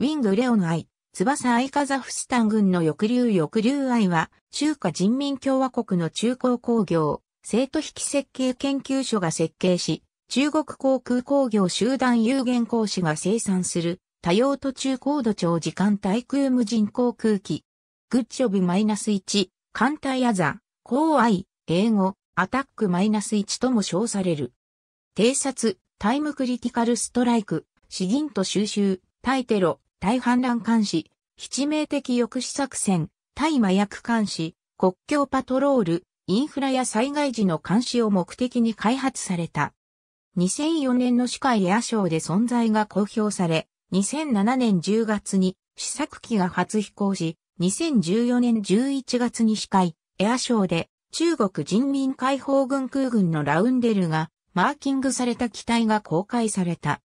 ウィング・レオの愛、翼アイ・カザフスタン軍の抑留抑留愛は、中華人民共和国の中高工業、生徒引き設計研究所が設計し、中国航空工業集団有限公司が生産する、多用途中高度長時間対空無人航空機。グッジョブ -1、艦隊アザ、高愛、英語、アタック -1 とも称される。偵察、タイムクリティカルストライク、詩吟と収集、対テロ、対反乱監視、七名的抑止作戦、対麻薬監視、国境パトロール、インフラや災害時の監視を目的に開発された。2004年の司会エアショーで存在が公表され、2007年10月に試作機が初飛行し、2014年11月に司会エアショーで中国人民解放軍空軍のラウンデルがマーキングされた機体が公開された。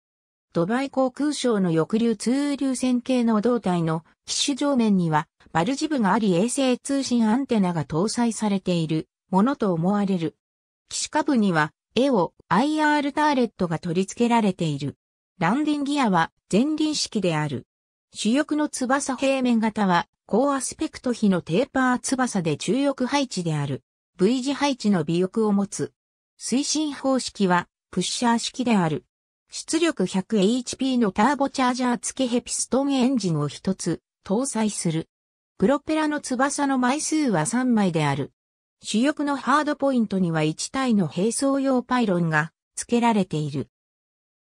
ドバイ航空省の翼留・通流線系の胴体の機種上面にはバルジブがあり衛星通信アンテナが搭載されているものと思われる。機種下部には絵を IR ターレットが取り付けられている。ランディングギアは前輪式である。主翼の翼平面型は高アスペクト比のテーパー翼で中翼配置である。V 字配置の尾翼を持つ。推進方式はプッシャー式である。出力 100HP のターボチャージャー付きヘピストンエンジンを一つ搭載する。プロペラの翼の枚数は3枚である。主翼のハードポイントには1体の並走用パイロンが付けられている。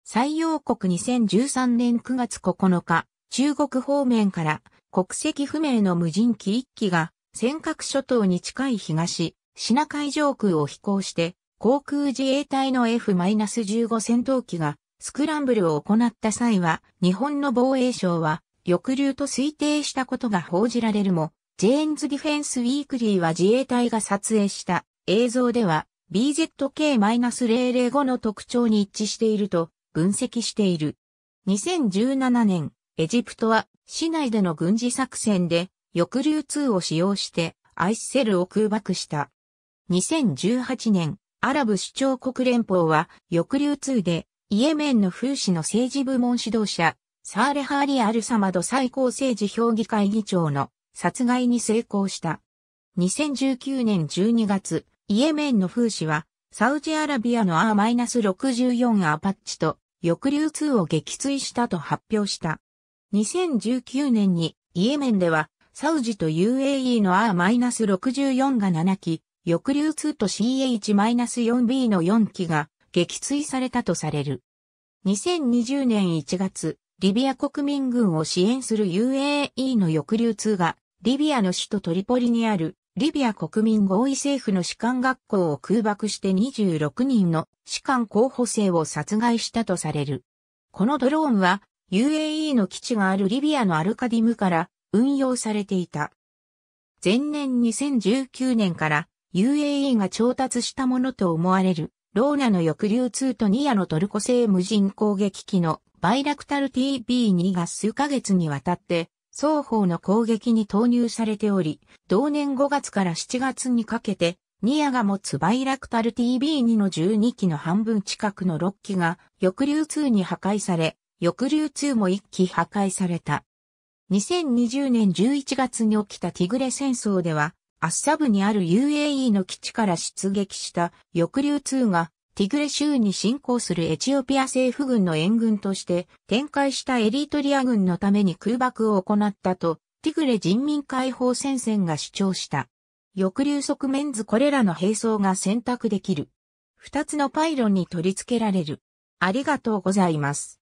採用国2013年9月9日、中国方面から国籍不明の無人機1機が尖閣諸島に近い東、シナ海上空を飛行して、航空自衛隊の F-15 戦闘機がスクランブルを行った際は、日本の防衛省は、抑留と推定したことが報じられるも、ジェーンズ・ディフェンス・ウィークリーは自衛隊が撮影した映像では BZK-005 の特徴に一致していると分析している。2017年、エジプトは市内での軍事作戦で抑留2を使用してアイスセルを空爆した。2018年、アラブ首長国連邦は抑留2でイエメンの風刺の政治部門指導者、サーレハーリ・アルサマド最高政治評議会議長の殺害に成功した。2019年12月、イエメンの風刺は、サウジアラビアの R-64 アパッチと抑留2を撃墜したと発表した。2019年にイエメンではサウジと UAE の R-64 が7機、抑留2と CH-4B の4機が撃墜されたとされる。2020年1月、リビア国民軍を支援する UAE の抑留通が、リビアの首都トリポリにある、リビア国民合意政府の士官学校を空爆して26人の士官候補生を殺害したとされる。このドローンは UAE の基地があるリビアのアルカディムから運用されていた。前年2019年から UAE が調達したものと思われるローナの抑留2とニアのトルコ製無人攻撃機のバイラクタル TB2 が数ヶ月にわたって双方の攻撃に投入されており、同年5月から7月にかけて、ニアが持つバイラクタル TB2 の12機の半分近くの6機が抑留2に破壊され、抑留2も1機破壊された。2020年11月に起きたティグレ戦争では、アッサブにある UAE の基地から出撃した翼竜2がティグレ州に侵攻するエチオピア政府軍の援軍として展開したエリートリア軍のために空爆を行ったとティグレ人民解放戦線が主張した。翼竜側面図これらの並走が選択できる。二つのパイロンに取り付けられる。ありがとうございます。